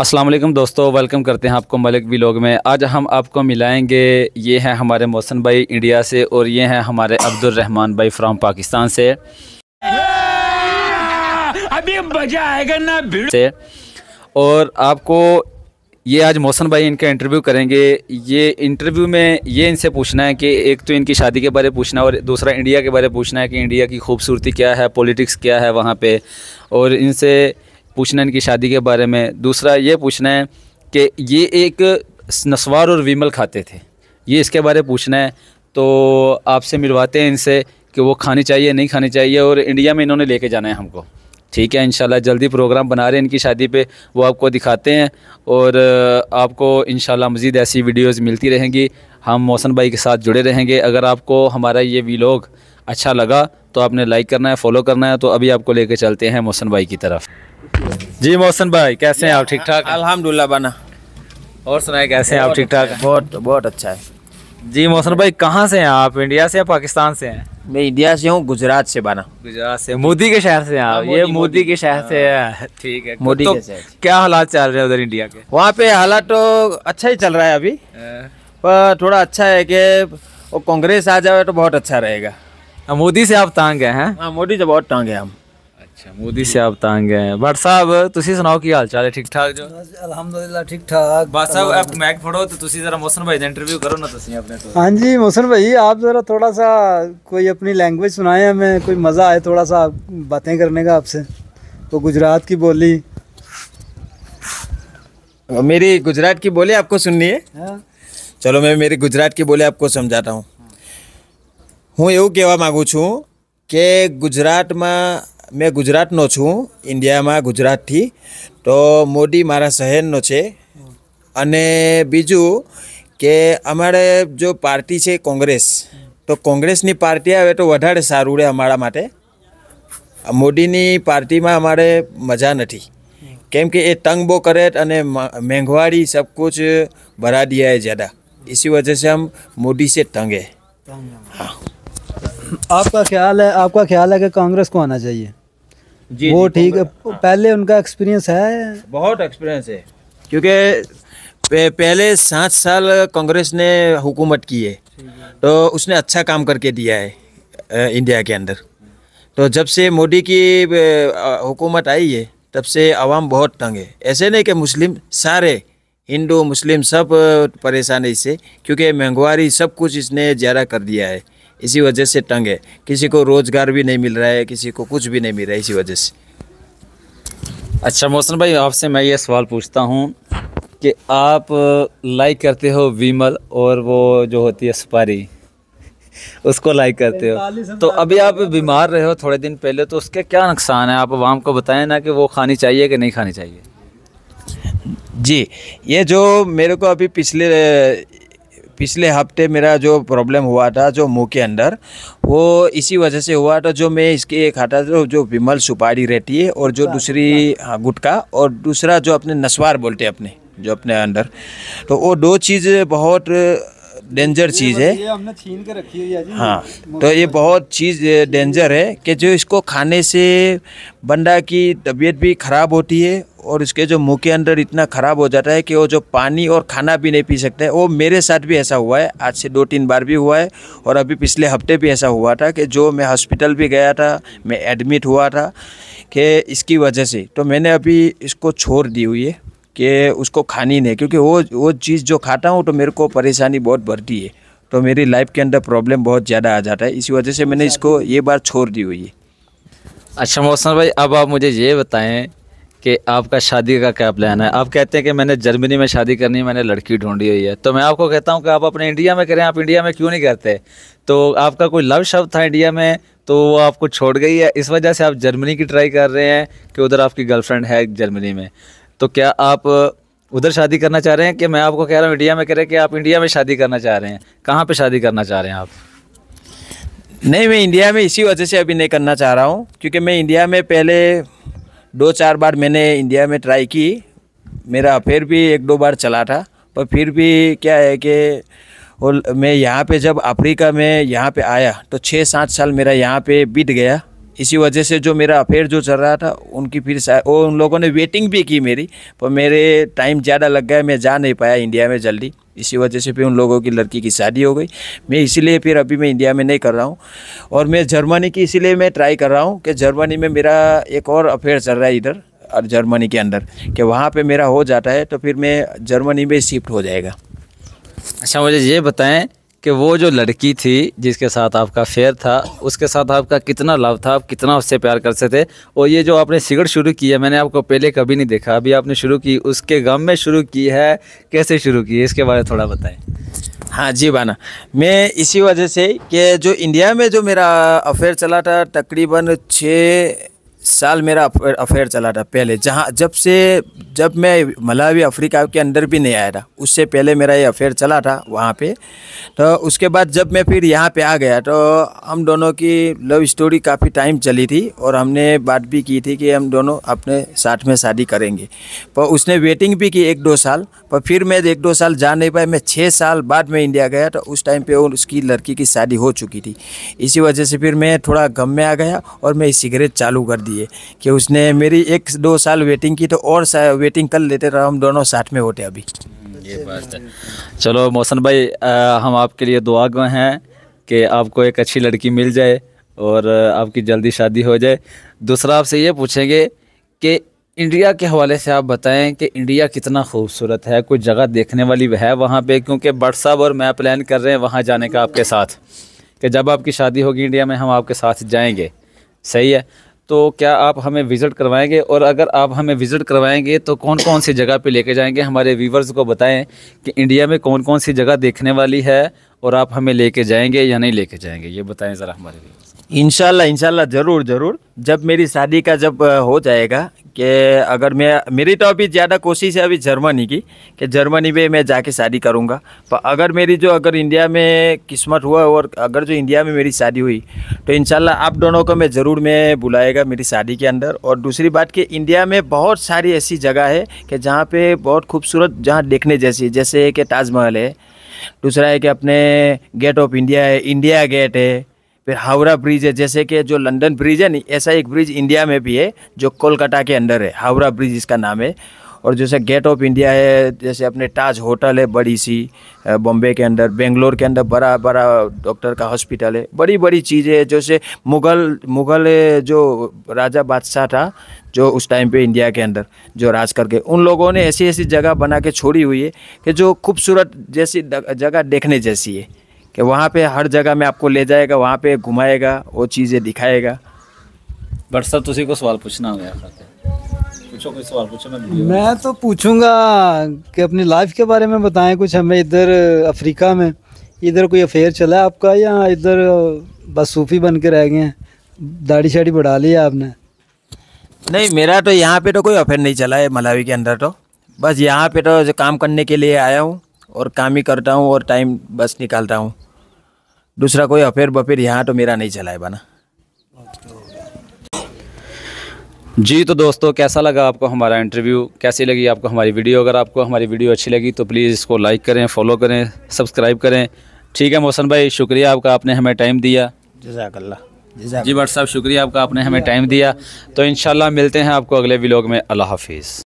असलम दोस्तों वेलकम करते हैं आपको मलिक व्लॉग में आज हम आपको मिलाएंगे ये हैं हमारे मोहसन भाई इंडिया से और ये हैं हमारे रहमान भाई फ्राम पाकिस्तान से अभी मजा आएगा ना से और आपको ये आज मोहसन भाई इनका इंटरव्यू करेंगे ये इंटरव्यू में ये इनसे पूछना है कि एक तो इनकी शादी के बारे में पूछना और दूसरा इंडिया के बारे में पूछना है कि इंडिया की खूबसूरती क्या है पॉलिटिक्स क्या है वहाँ पे और इनसे पूछना है इनकी शादी के बारे में दूसरा ये पूछना है कि ये एक नसवार और विमल खाते थे ये इसके बारे में पूछना है तो आपसे मिलवाते हैं इनसे कि वो खानी चाहिए नहीं खानी चाहिए और इंडिया में इन्होंने लेके जाना है हमको ठीक है इन जल्दी प्रोग्राम बना रहे हैं इनकी शादी पे वो आपको दिखाते हैं और आपको इन मज़ीद ऐसी वीडियोस मिलती रहेंगी हम मोहसन भाई के साथ जुड़े रहेंगे अगर आपको हमारा ये वीलॉग अच्छा लगा तो आपने लाइक करना है फॉलो करना है तो अभी आपको लेके चलते हैं मोहसन भाई की तरफ जी मोहसन भाई कैसे हैं आप ठीक ठाक अल्हम्दुलिल्लाह बना और सुनाए कैसे हैं आप ठीक ठाक बहुत बहुत अच्छा है जी मोहसन भाई कहाँ से हैं आप इंडिया से या पाकिस्तान से हैं मैं इंडिया से हूँ गुजरात से बना गुजरात से मोदी के शहर से आप हाँ, ये मोदी के शहर से हाँ। है ठीक है मोदी तो के क्या हालात चल रहे हैं उधर इंडिया के वहाँ पे हालात तो अच्छा ही चल रहा है अभी हाँ। पर थोड़ा अच्छा है कि कांग्रेस आ जाए तो बहुत अच्छा रहेगा मोदी से आप तांग हैं मोदी से बहुत टांग है हम ਅੱਛਾ ਮੋਦੀ ਸਾਹਿਬ ਤੰਗ ਹੈ ਬਟ ਸਾਹਿਬ ਤੁਸੀਂ ਸੁਣਾਓ ਕੀ ਹਾਲ ਚਾਲ ਹੈ ਠੀਕ ਠਾਕ ਜੋ ਅਲਹਮਦੁਲਿਲਾ ਠੀਕ ਠਾਕ ਬਸ ਸਾਹਿਬ ਆਪ ਮੈਕ ਫੜੋ ਤੇ ਤੁਸੀਂ ਜਰਾ ਮੋਸਨ ਭਾਈ ਦਾ ਇੰਟਰਵਿਊ ਕਰੋ ਨਾ ਤੁਸੀਂ ਆਪਣੇ ਤੋਂ ਹਾਂਜੀ ਮੋਸਨ ਭਾਈ आप जरा थोड़ा सा कोई अपनी लैंग्वेज सुनाए हमें कोई मज़ा आए थोड़ा सा बातें करने का आपसे तो गुजरात की बोली मेरी गुजरात की बोली आपको सुननी है हाँ? ચલો મેં મેરી ગુજરાત કી બોલે આપકો સમજાતા હું હું એવું કહેવા માગું છું કે ગુજરાતમાં मैं गुजरात नो छू इंडिया में गुजरात थी तो मोदी मार शहर है बीजू के अमार जो पार्टी है कांग्रेस तो कांग्रेस पार्टी आए तो वारे सारूँ रहे अमरा मोदी पार्टी में अमारे मजा नहीं केम के तंग बो करे मेघवाड़ी सब कुछ भरा दिया है ज़्यादा इसी वजह से हम मोदी से तंग है हाँ आपका ख्याल है आपका ख्याल है कि कांग्रेस को आना चाहिए जी वो ठीक है हाँ। पहले उनका एक्सपीरियंस है बहुत एक्सपीरियंस है क्योंकि पहले सात साल कांग्रेस ने हुकूमत की है तो उसने अच्छा काम करके दिया है इंडिया के अंदर तो जब से मोदी की हुकूमत आई है तब से आवाम बहुत तंग है ऐसे नहीं कि मुस्लिम सारे हिंदू मुस्लिम सब परेशानी से क्योंकि महंगवारी सब कुछ इसने ज़्यादा कर दिया है इसी वजह से तंग है किसी को रोज़गार भी नहीं मिल रहा है किसी को कुछ भी नहीं मिल रहा है इसी वजह से अच्छा मोहसन भाई आपसे मैं ये सवाल पूछता हूँ कि आप लाइक करते हो विमल और वो जो होती है सुपारी उसको लाइक करते हो तो अभी आप तो बीमार रहे हो थोड़े दिन पहले तो उसके क्या नुकसान है आप आवाम को बताएं ना कि वो खानी चाहिए कि नहीं खानी चाहिए जी ये जो मेरे को अभी पिछले पिछले हफ्ते मेरा जो प्रॉब्लम हुआ था जो मुंह के अंदर वो इसी वजह से हुआ था जो मैं इसके एक खाता था जो विमल सुपारी रहती है और जो दूसरी हाँ, गुटका और दूसरा जो अपने नस्वार बोलते हैं अपने जो अपने अंदर तो वो दो चीज़ बहुत डेंजर चीज़ है ये हमने छीन के रखी है जी हाँ तो ये बहुत चीज़ डेंजर है कि जो इसको खाने से बंदा की तबीयत भी ख़राब होती है और इसके जो मुंह के अंदर इतना ख़राब हो जाता है कि वो जो पानी और खाना भी नहीं पी सकते वो मेरे साथ भी ऐसा हुआ है आज से दो तीन बार भी हुआ है और अभी पिछले हफ्ते भी ऐसा हुआ था कि जो मैं हॉस्पिटल भी गया था मैं एडमिट हुआ था कि इसकी वजह से तो मैंने अभी इसको छोड़ दी हुई है कि उसको खानी नहीं क्योंकि वो वो चीज़ जो खाता हूँ तो मेरे को परेशानी बहुत बढ़ती है तो मेरी लाइफ के अंदर प्रॉब्लम बहुत ज़्यादा आ जाता है इसी वजह से मैंने इसको अच्छा। ये बार छोड़ दी हुई है अच्छा मोहसन भाई अब आप मुझे ये बताएं कि आपका शादी का क्या प्लान है आप कहते हैं कि मैंने जर्मनी में शादी करनी है मैंने लड़की ढूंढी हुई है तो मैं आपको कहता हूँ कि आप अपने इंडिया में करें आप इंडिया में क्यों नहीं करते तो आपका कोई लव शब्द था इंडिया में तो वो आपको छोड़ गई है इस वजह से आप जर्मनी की ट्राई कर रहे हैं कि उधर आपकी गर्लफ्रेंड है जर्मनी में तो क्या आप उधर शादी करना चाह रहे हैं कि मैं आपको कह रहा हूँ इंडिया में कह रहे हैं कि आप इंडिया में शादी करना चाह रहे हैं कहाँ पे शादी करना चाह रहे हैं आप नहीं मैं इंडिया में इसी वजह से अभी नहीं करना चाह रहा हूँ क्योंकि मैं इंडिया में पहले दो चार बार मैंने इंडिया में ट्राई की मेरा अफेयर भी एक दो बार चला था पर फिर भी क्या है कि और मैं यहाँ पे जब अफ्रीका में यहाँ पे आया तो छः सात साल मेरा यहाँ पे बीत गया इसी वजह से जो मेरा अफेयर जो चल रहा था उनकी फिर वो उन लोगों ने वेटिंग भी की मेरी पर मेरे टाइम ज़्यादा लग गया मैं जा नहीं पाया इंडिया में जल्दी इसी वजह से फिर उन लोगों की लड़की की शादी हो गई मैं इसीलिए फिर अभी मैं इंडिया में नहीं कर रहा हूँ और मैं जर्मनी की इसीलिए मैं ट्राई कर रहा हूँ कि जर्मनी में मेरा एक और अफेयर चल रहा है इधर और जर्मनी के अंदर कि वहाँ पर मेरा हो जाता है तो फिर मैं जर्मनी में शिफ्ट हो जाएगा अच्छा मुझे ये बताएँ कि वो जो लड़की थी जिसके साथ आपका अफेयर था उसके साथ आपका कितना लव था आप कितना उससे प्यार कर सकते थे और ये जो आपने सिगरेट शुरू की है मैंने आपको पहले कभी नहीं देखा अभी आपने शुरू की उसके गम में शुरू की है कैसे शुरू की है इसके बारे में थोड़ा बताएं हाँ जी बाना मैं इसी वजह से कि जो इंडिया में जो मेरा अफेयर चला था तकरीबन छः साल मेरा अफेयर चला था पहले जहाँ जब से जब मैं मलावी अफ्रीका के अंदर भी नहीं आया था उससे पहले मेरा ये अफेयर चला था वहाँ पे तो उसके बाद जब मैं फिर यहाँ पे आ गया तो हम दोनों की लव स्टोरी काफ़ी टाइम चली थी और हमने बात भी की थी कि हम दोनों अपने साथ में शादी करेंगे पर उसने वेटिंग भी की एक दो साल पर फिर मैं एक दो साल जा नहीं पाया मैं छः साल बाद में इंडिया गया तो उस टाइम पर उसकी लड़की की शादी हो चुकी थी इसी वजह से फिर मैं थोड़ा गम में आ गया और मैं सिगरेट चालू कर दी दिए कि उसने मेरी एक दो साल वेटिंग की तो और वेटिंग कर लेते रहो हम दोनों साथ में होते अभी ये बात है चलो मोहसन भाई आ, हम आपके लिए दुआ गए हैं कि आपको एक अच्छी लड़की मिल जाए और आपकी जल्दी शादी हो जाए दूसरा आपसे ये पूछेंगे कि इंडिया के हवाले से आप बताएं कि इंडिया कितना खूबसूरत है कोई जगह देखने वाली है वहाँ पे क्योंकि बट और मैं प्लान कर रहे हैं वहाँ जाने का आपके साथ कि जब आपकी शादी होगी इंडिया में हम आपके साथ जाएंगे सही है तो क्या आप हमें विज़िट करवाएंगे और अगर आप हमें विज़िट करवाएंगे तो कौन कौन सी जगह पे लेके जाएंगे हमारे व्यूवर्स को बताएं कि इंडिया में कौन कौन सी जगह देखने वाली है और आप हमें लेके जाएंगे या नहीं लेके जाएंगे ये बताएं ज़रा हमारे व्यूवर्स इनशाला इनशाला ज़रूर ज़रूर जब मेरी शादी का जब हो जाएगा कि अगर मैं मेरी तो अभी ज़्यादा कोशिश है अभी जर्मनी की कि जर्मनी में मैं जाके शादी करूँगा पर अगर मेरी जो अगर इंडिया में किस्मत हुआ और अगर जो इंडिया में मेरी शादी हुई तो इन आप दोनों को मैं ज़रूर मैं बुलाएगा मेरी शादी के अंदर और दूसरी बात कि इंडिया में बहुत सारी ऐसी जगह है कि जहाँ पर बहुत खूबसूरत जहाँ देखने जैसी जैसे कि ताजमहल है दूसरा है कि अपने गेट ऑफ इंडिया है इंडिया गेट है फिर हावड़ा ब्रिज है जैसे कि जो लंदन ब्रिज है नहीं ऐसा एक ब्रिज इंडिया में भी है जो कोलकाता के अंदर है हावड़ा ब्रिज इसका नाम है और जैसे गेट ऑफ इंडिया है जैसे अपने ताज होटल है बड़ी सी बॉम्बे के अंदर बेंगलोर के अंदर बड़ा बड़ा डॉक्टर का हॉस्पिटल है बड़ी बड़ी चीज़ें जैसे मुगल मुगल जो राजा बादशाह था जो उस टाइम पे इंडिया के अंदर जो राज करके उन लोगों ने ऐसी ऐसी जगह बना के छोड़ी हुई है कि जो खूबसूरत जैसी जगह देखने जैसी है कि वहाँ पे हर जगह में आपको ले जाएगा वहाँ पे घुमाएगा वो चीज़ें दिखाएगा बट सर तुझे को सवाल पूछना हो गया पूछो कोई सवाल पूछो मैं मैं तो पूछूंगा कि अपनी लाइफ के बारे में बताएं कुछ हमें इधर अफ्रीका में इधर कोई अफेयर चला है आपका या इधर बस सूफी बन के रह गए हैं दाढ़ी शाड़ी बढ़ा ली आपने नहीं मेरा तो यहाँ पे तो कोई अफेयर नहीं चला है मलावी के अंदर तो बस यहाँ पे तो जो काम करने के लिए आया हूँ और काम ही करता हूँ और टाइम बस निकालता हूँ दूसरा कोई अफेयर बफेर यहाँ तो मेरा नहीं चला है बना जी तो दोस्तों कैसा लगा आपको हमारा इंटरव्यू कैसी लगी आपको हमारी वीडियो अगर आपको हमारी वीडियो अच्छी लगी तो प्लीज़ इसको लाइक करें फॉलो करें सब्सक्राइब करें ठीक है मोहसन भाई शुक्रिया आपका आपने हमें टाइम दिया जजाकल्ला जी भट्ट साहब शुक्रिया आपका आपने हमें टाइम दिया तो इन मिलते हैं आपको अगले व्लॉग में अल्लाह हाफिज़